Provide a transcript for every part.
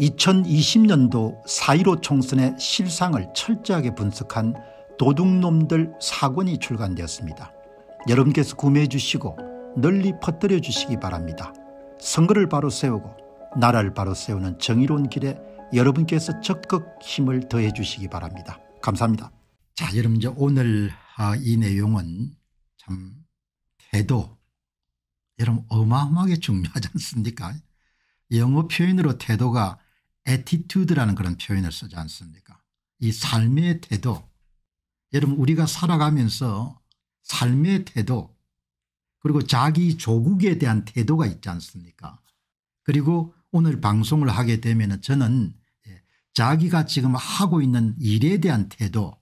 2020년도 4.15 총선의 실상을 철저하게 분석한 도둑놈들 사권이 출간되었습니다. 여러분께서 구매해 주시고 널리 퍼뜨려 주시기 바랍니다. 선거를 바로 세우고 나라를 바로 세우는 정의로운 길에 여러분께서 적극 힘을 더해 주시기 바랍니다. 감사합니다. 자 여러분 이제 오늘 아, 이 내용은 참 태도 여러분 어마어마하게 중요하지 않습니까 영어 표현으로 태도가 attitude라는 그런 표현을 쓰지 않습니까 이 삶의 태도 여러분 우리가 살아가면서 삶의 태도 그리고 자기 조국에 대한 태도가 있지 않습니까 그리고 오늘 방송을 하게 되면 저는 예, 자기가 지금 하고 있는 일에 대한 태도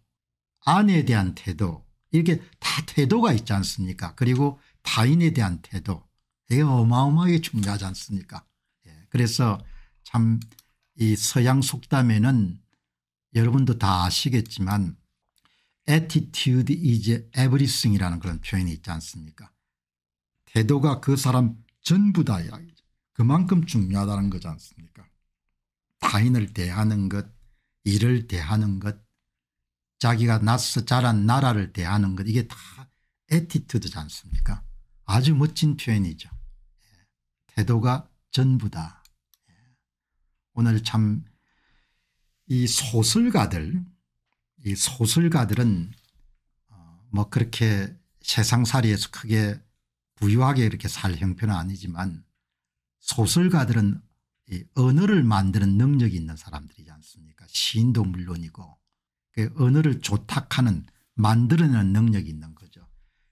아내에 대한 태도 이렇게 다 태도가 있지 않습니까 그리고 타인에 대한 태도 이게 어마어마하게 중요하지 않습니까 예, 그래서 참이 서양 속담에는 여러분도 다 아시겠지만 attitude is everything 이라는 그런 표현이 있지 않습니까 태도가 그 사람 전부다 이야기죠. 그만큼 중요하다는 거지 않습니까 타인을 대하는 것 일을 대하는 것 자기가 낳서 자란 나라를 대하는 것 이게 다 t i 에티튜드지 않습니까 아주 멋진 표현이죠. 예. 태도가 전부다. 오늘 참 이 소설가들 이 소설가들은 어, 뭐 그렇게 세상살이에서 크게 부유하게 이렇게 살 형편은 아니지만 소설가들은 이 언어를 만드는 능력이 있는 사람들이지 않습니까 시인도 물론이고 그 언어를 조탁하는 만들어내는 능력이 있는 거죠.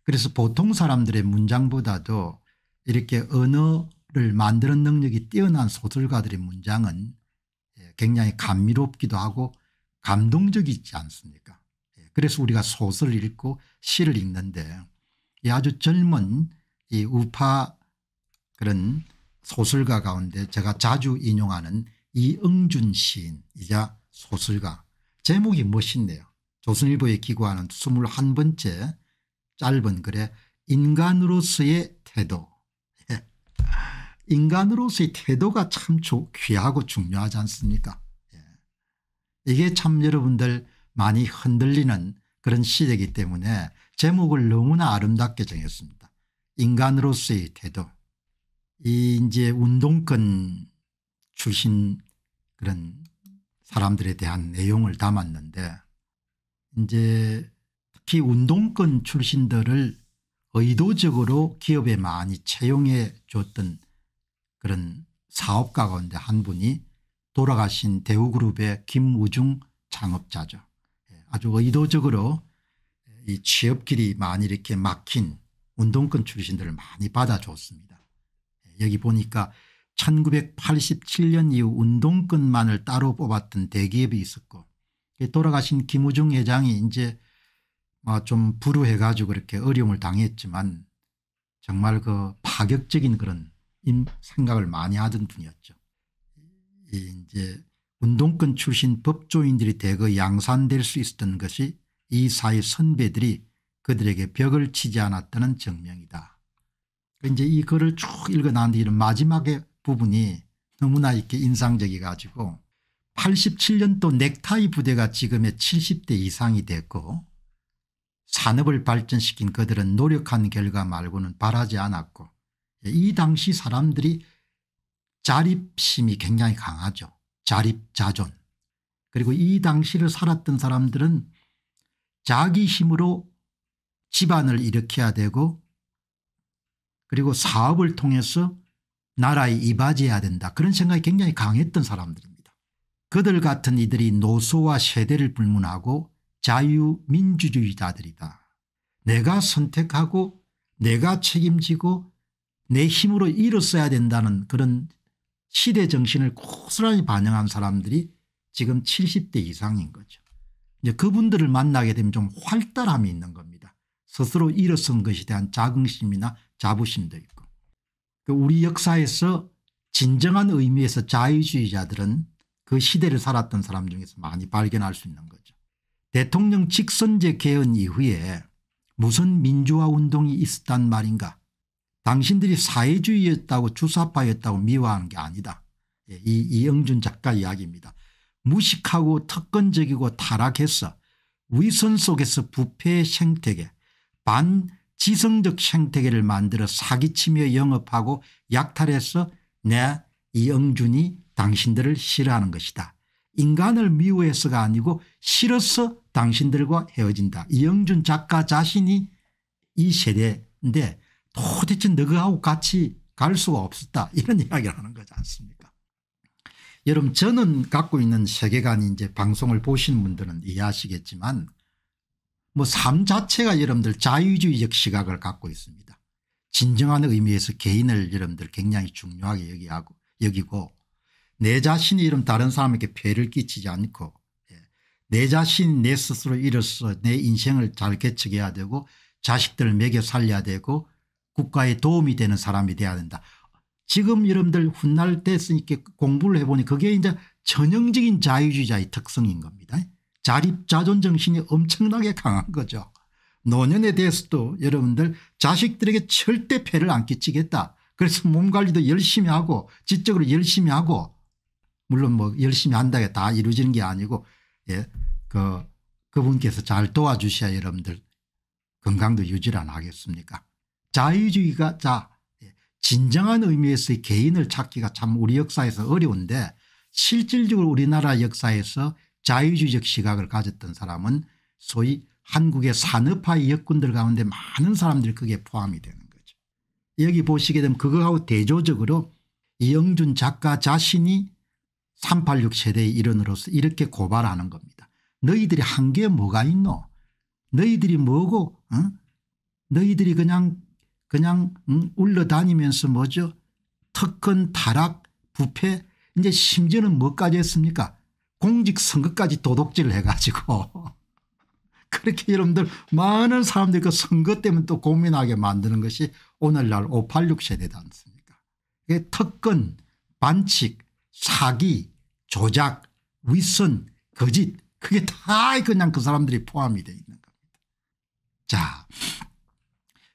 그래서 보통 사람들의 문장보다도 이렇게 언어 를 만드는 능력이 뛰어난 소설가들의 문장은 예, 굉장히 감미롭기도 하고 감동적이지 않습니까 예, 그래서 우리가 소설을 읽고 시를 읽는데 아주 젊은 이 우파 그런 소설가 가운데 제가 자주 인용하는 이응준 시인이자 소설가 제목이 멋있네요. 조선일보에 기고하는 21번째 짧은 글에 인간으로서의 태도 예. 인간으로서의 태도가 참 귀하고 중요하지 않습니까 예. 이게 참 여러분들 많이 흔들리는 그런 시대이기 때문에 제목을 너무나 아름답게 정했습니다. 인간으로서의 태도 이 이제 운동권 출신 그런 사람들에 대한 내용을 담았는데 이제 특히 운동권 출신들을 의도적으로 기업에 많이 채용해 줬던 그런 사업가 가운데 한 분이 돌아가신 대우그룹의 김우중 창업자죠. 예, 아주 의도적으로 이 취업 길이 많이 이렇게 막힌 운동권 출신들을 많이 받아줬습니다. 예, 여기 보니까 1987년 이후 운동권만을 따로 뽑았던 대기업이 있었고 예, 돌아가신 김우중 회장이 이제 뭐 좀 불우해가지고 그렇게 어려움을 당했지만 정말 그 파격적인 그런 생각을 많이 하던 분이었죠. 이제 운동권 출신 법조인들이 대거 양산될 수 있었던 것이 이 사회 선배들이 그들에게 벽을 치지 않았다는 증명이다. 그 이제 이 글을 쭉 읽어놨는데 이런 마지막의 부분이 너무나 이렇게 인상적이 가지고 87년도 넥타이 부대가 지금의 70대 이상이 됐고 산업을 발전시킨 그들은 노력한 결과 말고는 바라지 않았고 이 당시 사람들이 자립심이 굉장히 강하죠. 자립자존. 그리고 이 당시를 살았던 사람들은 자기 힘으로 집안을 일으켜야 되고 그리고 사업을 통해서 나라에 이바지해야 된다. 그런 생각이 굉장히 강했던 사람들입니다. 그들 같은 이들이 노소와 세대를 불문하고 자유민주주의자들이다. 내가 선택하고 내가 책임지고 내 힘으로 일어서야 된다는 그런 시대 정신을 고스란히 반영한 사람들이 지금 70대 이상인 거죠. 이제 그분들을 만나게 되면 좀 활달함이 있는 겁니다. 스스로 일어선 것에 대한 자긍심이나 자부심도 있고. 그 우리 역사에서 진정한 의미에서 자유주의자들은 그 시대를 살았던 사람 중에서 많이 발견할 수 있는 거죠. 대통령 직선제 개헌 이후에 무슨 민주화 운동이 있었단 말인가 당신들이 사회주의였다고 주사파였다고 미워하는 게 아니다. 예, 이 이영준 작가 이야기입니다. 무식하고 특권적이고 타락해서 위선 속에서 부패 생태계 반지성적 생태계를 만들어 사기치며 영업하고 약탈해서 내 이영준이 당신들을 싫어하는 것이다. 인간을 미워해서가 아니고 싫어서 당신들과 헤어진다. 이영준 작가 자신이 이 세대인데 도대체 너하고 같이 갈 수가 없었다 이런 이야기를 하는 거지 않습니까 여러분 저는 갖고 있는 세계관이 이제 방송을 보시는 분들은 이해하시겠지만 뭐 삶 자체가 여러분들 자유주의적 시각을 갖고 있습니다. 진정한 의미에서 개인을 여러분들 굉장히 중요하게 여기하고, 여기고 내 자신이 이런 다른 사람에게 폐를 끼치지 않고 예, 내 자신 내 스스로 일어서 내 인생을 잘 개척해야 되고 자식들을 먹여 살려야 되고 국가에 도움이 되는 사람이 돼야 된다. 지금 여러분들 훗날 때 쓰니까 공부를 해보니 그게 이제 전형적인 자유주의자의 특성인 겁니다. 자립 자존 정신이 엄청나게 강한 거죠. 노년에 대해서도 여러분들 자식들에게 절대 폐를 안 끼치겠다. 그래서 몸관리도 열심히 하고 지적으로 열심히 하고 물론 뭐 열심히 한다게 다 이루어지는 게 아니고 예, 그 그분께서 잘 도와주셔야 여러분들 건강도 유지를 안 하겠습니까 자유주의가 자 예, 진정한 의미에서의 개인을 찾기가 참 우리 역사에서 어려운데 실질적으로 우리나라 역사에서 자유주의적 시각을 가졌던 사람은 소위 한국의 산업화의 역군들 가운데 많은 사람들이 그게 포함이 되는 거죠. 여기 보시게 되면 그거하고 대조적으로 이영준 작가 자신이 386 세대의 일원으로서 이렇게 고발하는 겁니다. 너희들이 한 게 뭐가 있노? 너희들이 뭐고 어? 너희들이 그냥 그냥 음, 울러다니면서 뭐죠 특권 타락 부패 이제 심지어는 뭐까지 했습니까 공직선거까지 도둑질을 해가지고 그렇게 여러분들 많은 사람들이 그 선거 때문에 또 고민하게 만드는 것이 오늘날 586 세대다 않습니까 이게 특권 반칙 사기 조작 윗선 거짓 그게 다 그냥 그 사람들이 포함이 되 있는 겁니다. 자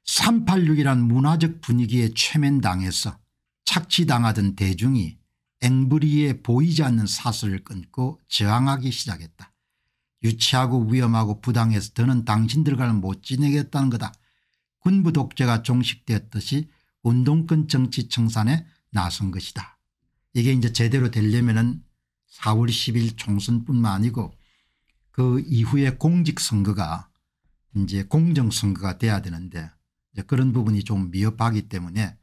386이란 문화적 분위기에 최면당해서 착취당하던 대중이 앵브리에 보이지 않는 사슬을 끊고 저항하기 시작했다. 유치하고 위험하고 부당해서 더는 당신들과는 못 지내겠다는 거다. 군부 독재가 종식되었듯이 운동권 정치 청산에 나선 것이다. 이게 이제 제대로 되려면 은 4월 10일 총선뿐만 아니고 그 이후에 공직선거가 이제 공정선거가 돼야 되는데 그런 부분이 좀 미흡하기 때문에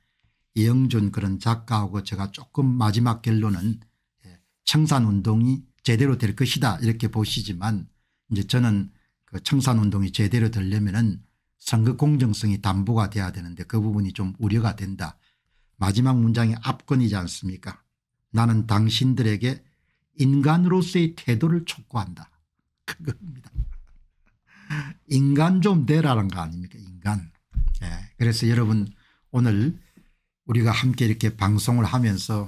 이영준 그런 작가하고 제가 조금 마지막 결론은 예, 청산운동이 제대로 될 것이다 이렇게 보시지만 이제 저는 그 청산운동이 제대로 되려면은 선거 공정성이 담보가 돼야 되는데 그 부분이 좀 우려가 된다. 마지막 문장이 압권이지 않습니까 나는 당신들에게 인간으로서의 태도를 촉구한다. 그겁니다. 인간 좀 되라는 거 아닙니까 인간. 예. 그래서 여러분 오늘 우리가 함께 이렇게 방송을 하면서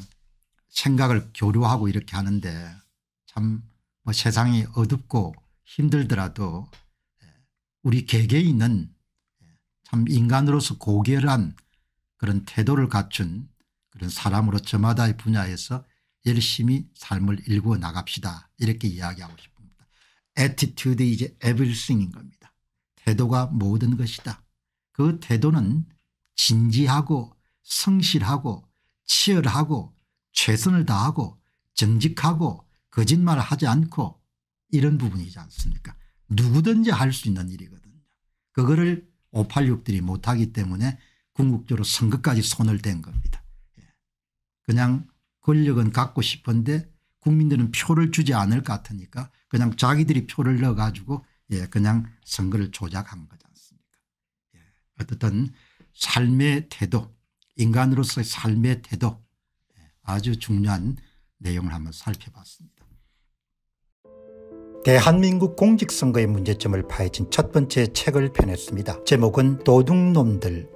생각을 교류하고 이렇게 하는데 참뭐 세상이 어둡고 힘들더라도 예, 우리 개개인은 예, 참 인간으로서 고결한 그런 태도를 갖춘 그런 사람으로 저마다의 분야에서 열심히 삶을 일구어 나갑시다 이렇게 이야기하고 싶습니다. attitude is everything인 겁니다. 태도가 모든 것이다. 그 태도는 진지하고 성실하고 치열하고 최선을 다하고 정직하고 거짓말을 하지 않고 이런 부분이지 않습니까 누구든지 할 수 있는 일이거든요. 그거를 586들이 못하기 때문에 궁극적으로 선거까지 손을 댄 겁니다. 예. 그냥 권력은 갖고 싶은데 국민들은 표를 주지 않을 것 같으니까 그냥 자기들이 표를 넣어가지고 예, 그냥 선거를 조작한 거죠. 어떤 삶의 태도 인간으로서의 삶의 태도 예, 아주 중요한 내용을 한번 살펴봤습니다. 대한민국 공직선거의 문제점을 파헤친 첫 번째 책을 펴냈습니다. 제목은 도둑놈들